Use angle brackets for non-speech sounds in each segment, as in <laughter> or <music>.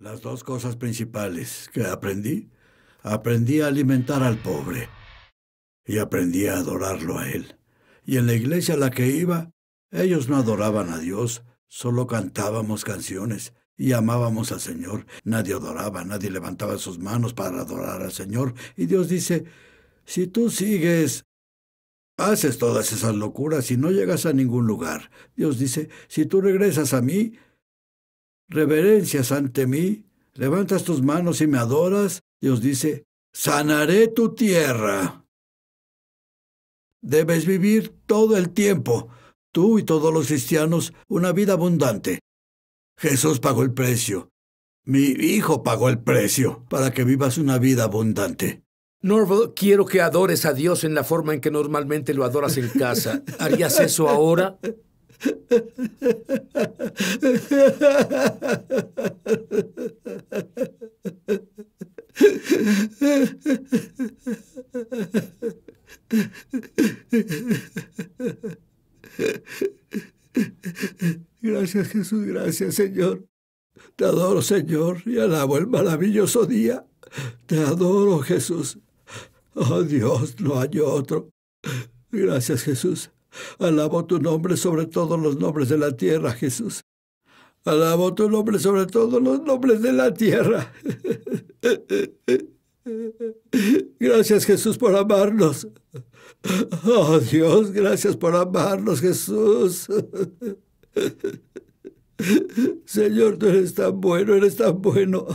Las dos cosas principales que aprendí, aprendí a alimentar al pobre y aprendí a adorarlo a él. Y en la iglesia a la que iba, ellos no adoraban a Dios, solo cantábamos canciones y amábamos al Señor. Nadie adoraba, nadie levantaba sus manos para adorar al Señor. Y Dios dice, si tú sigues, haces todas esas locuras y no llegas a ningún lugar. Dios dice, si tú regresas a mí, reverencias ante mí, levantas tus manos y me adoras, Dios dice, sanaré tu tierra. Debes vivir todo el tiempo, tú y todos los cristianos, una vida abundante. Jesús pagó el precio. Mi hijo pagó el precio para que vivas una vida abundante. Norval, quiero que adores a Dios en la forma en que normalmente lo adoras en casa. ¿Harías eso ahora? Gracias Jesús, gracias Señor. Te adoro Señor y alabo el maravilloso día. Te adoro Jesús. Oh Dios, no hay otro. Gracias Jesús. Alabo tu nombre sobre todos los nombres de la tierra, Jesús. Alabo tu nombre sobre todos los nombres de la tierra. <laughs> Gracias Jesús por amarnos. Oh Dios, gracias por amarnos Jesús. Señor, tú eres tan bueno, eres tan bueno.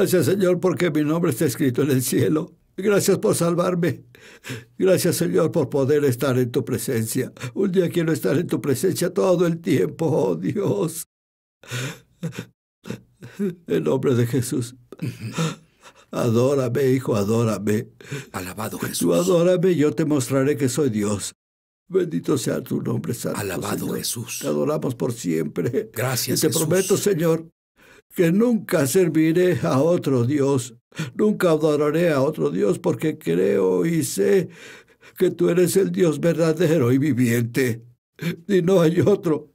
Gracias Señor porque mi nombre está escrito en el cielo. Gracias por salvarme. Gracias Señor por poder estar en tu presencia. Un día quiero estar en tu presencia todo el tiempo, oh Dios. En nombre de Jesús. Adórame, hijo, adórame. Alabado Jesús. Tú adórame, yo te mostraré que soy Dios. Bendito sea tu nombre, Santo. Alabado Jesús. Te adoramos por siempre. Gracias. Y te prometo, Señor, que nunca serviré a otro Dios, nunca adoraré a otro Dios, porque creo y sé que tú eres el Dios verdadero y viviente, y no hay otro.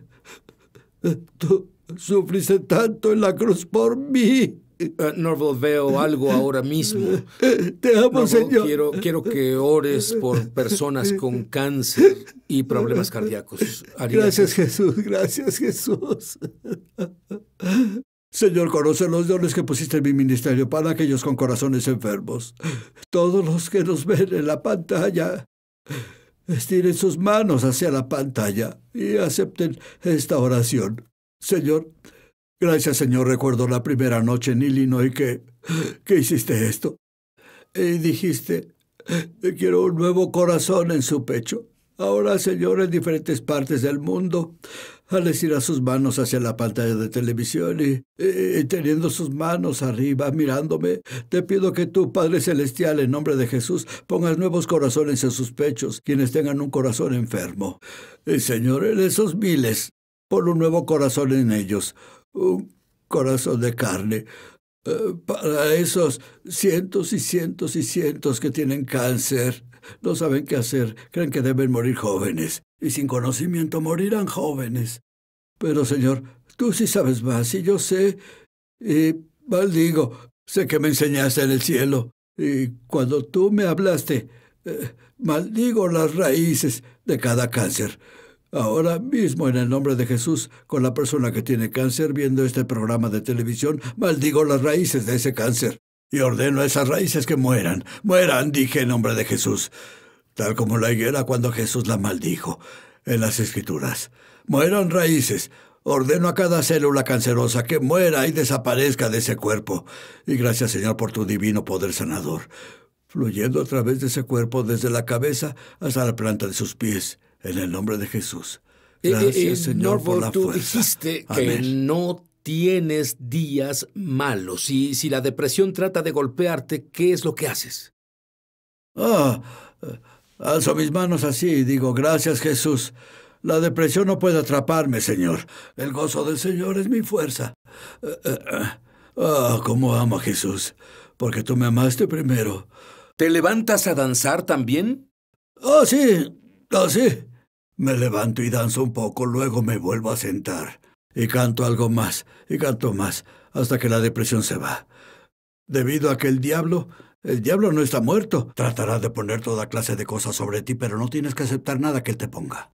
<laughs> Tú sufriste tanto en la cruz por mí. Eh, eh, Norval Veo algo ahora mismo. <laughs> Te amo, Señor. Quiero, quiero que ores por personas con cáncer y problemas cardíacos. Gracias, Jesús. Gracias, Jesús. Señor, conoce los dones que pusiste en mi ministerio para aquellos con corazones enfermos. Todos los que nos ven en la pantalla, estiren sus manos hacia la pantalla y acepten esta oración. Señor, Gracias, Señor. Recuerdo la primera noche en Illinois que, que hiciste esto. Y dijiste, quiero un nuevo corazón en su pecho. Ahora, Señor, en diferentes partes del mundo, al a sus manos hacia la pantalla de televisión y, teniendo sus manos arriba, mirándome, te pido que tú, Padre Celestial, en nombre de Jesús, pongas nuevos corazones en sus pechos, quienes tengan un corazón enfermo. Y, Señor, en esos miles, pon un nuevo corazón en ellos, un corazón de carne eh, para esos cientos y cientos y cientos que tienen cáncer, no saben qué hacer, creen que deben morir jóvenes, y sin conocimiento morirán jóvenes. Pero, Señor, tú sí sabes más, y yo sé, y maldigo, sé que me enseñaste en el cielo, y cuando tú me hablaste, eh, maldigo las raíces de cada cáncer, ahora mismo en el nombre de Jesús con la persona que tiene cáncer viendo este programa de televisión, maldigo las raíces de ese cáncer y ordeno a esas raíces que mueran, mueran, dije en nombre de Jesús, tal como la higuera cuando Jesús la maldijo en las escrituras. Mueran raíces, Ordeno a cada célula cancerosa que muera y desaparezca de ese cuerpo. Y gracias, Señor, por tu divino poder sanador, fluyendo a través de ese cuerpo desde la cabeza hasta la planta de sus pies. En el nombre de Jesús. Eh, eh, gracias, eh, Señor, por la tú dijiste que no tienes días malos. Y si la depresión trata de golpearte, ¿qué es lo que haces? Ah, alzo mis manos así y digo, gracias, Jesús. La depresión no puede atraparme, Señor. El gozo del Señor es mi fuerza. Ah, cómo amo a Jesús, porque tú me amaste primero. ¿Te levantas a danzar también? Ah, sí, oh, sí. Me levanto y danzo un poco, luego me vuelvo a sentar. Y canto algo más, y canto más, hasta que la depresión se va. Debido a que el diablo, el diablo no está muerto. Tratará de poner toda clase de cosas sobre ti, pero no tienes que aceptar nada que él te ponga.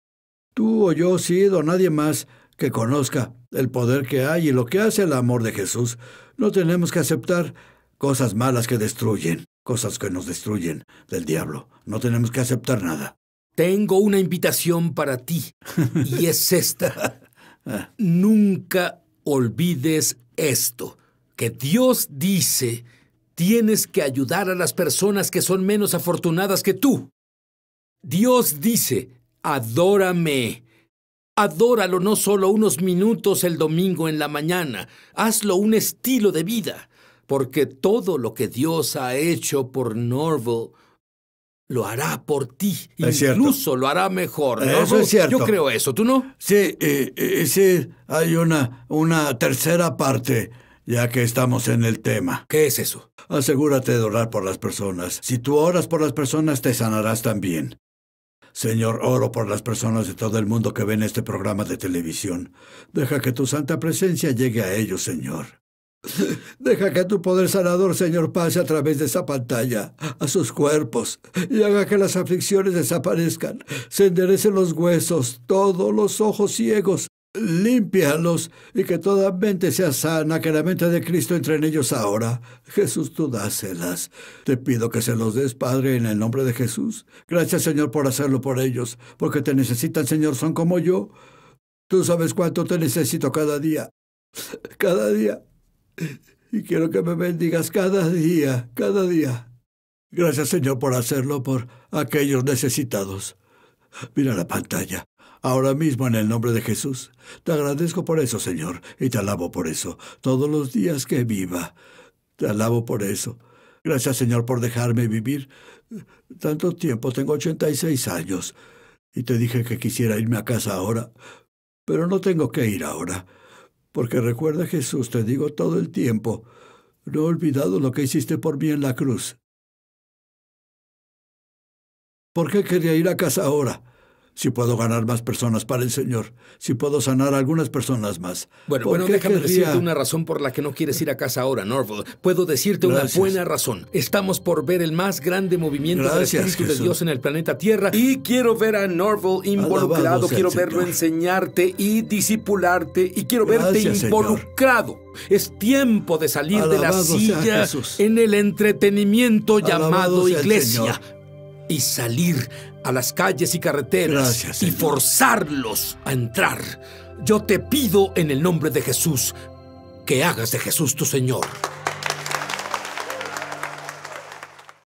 Tú o yo, sido o nadie más que conozca el poder que hay y lo que hace el amor de Jesús, no tenemos que aceptar cosas malas que destruyen, cosas que nos destruyen del diablo. No tenemos que aceptar nada. Tengo una invitación para ti <laughs> y es esta. Nunca olvides esto, que Dios dice, tienes que ayudar a las personas que son menos afortunadas que tú. Dios dice, adórame. Adóralo no solo unos minutos el domingo en la mañana, hazlo un estilo de vida, porque todo lo que Dios ha hecho por Norville lo hará por ti, incluso lo hará mejor. Eso es cierto. Yo creo eso, ¿tú no? Sí, sí, hay una, una tercera parte, ya que estamos en el tema. ¿Qué es eso? Asegúrate de orar por las personas. Si tú oras por las personas, te sanarás también. Señor, oro por las personas de todo el mundo que ven este programa de televisión. Deja que tu santa presencia llegue a ellos, Señor. <laughs> Deja que tu poder sanador, Señor, pase a través de esa pantalla, a sus cuerpos, y haga que las aflicciones desaparezcan, se enderecen los huesos, todos los ojos ciegos, límpialos, y que toda mente sea sana, que la mente de Cristo entre en ellos ahora. Jesús, tú dáselas. Te pido que se los des, Padre, en el nombre de Jesús. Gracias, Señor, por hacerlo por ellos, porque te necesitan, Señor, son como yo. Tú sabes cuánto te necesito cada día. Cada día y quiero que me bendigas cada día, cada día. Gracias Señor por hacerlo por aquellos necesitados. Mira la pantalla. Ahora mismo en el nombre de Jesús. Te agradezco por eso, Señor, y te alabo por eso, todos los días que viva. Te alabo por eso. Gracias, Señor, por dejarme vivir tanto tiempo. Tengo 86 años. Y te dije que quisiera irme a casa ahora, pero no tengo que ir ahora porque recuerda Jesús, te digo todo el tiempo, no he olvidado lo que hiciste por mí en la cruz. ¿Por qué quería ir a casa ahora? si puedo ganar más personas para el Señor, si puedo sanar a algunas personas más. Bueno, bueno, déjame decirte una razón por la que no quieres ir a casa ahora, Norval. Puedo decirte una buena razón. Estamos por ver el más grande movimiento del Espíritu de Dios en el planeta Tierra y quiero ver a Norval involucrado, quiero verlo enseñarte y disipularte y quiero verte involucrado. Es tiempo de salir de la silla en el entretenimiento llamado iglesia y salir a las calles y carreteras y forzarlos a entrar. Yo te pido en el nombre de Jesús que hagas de Jesús tu Señor.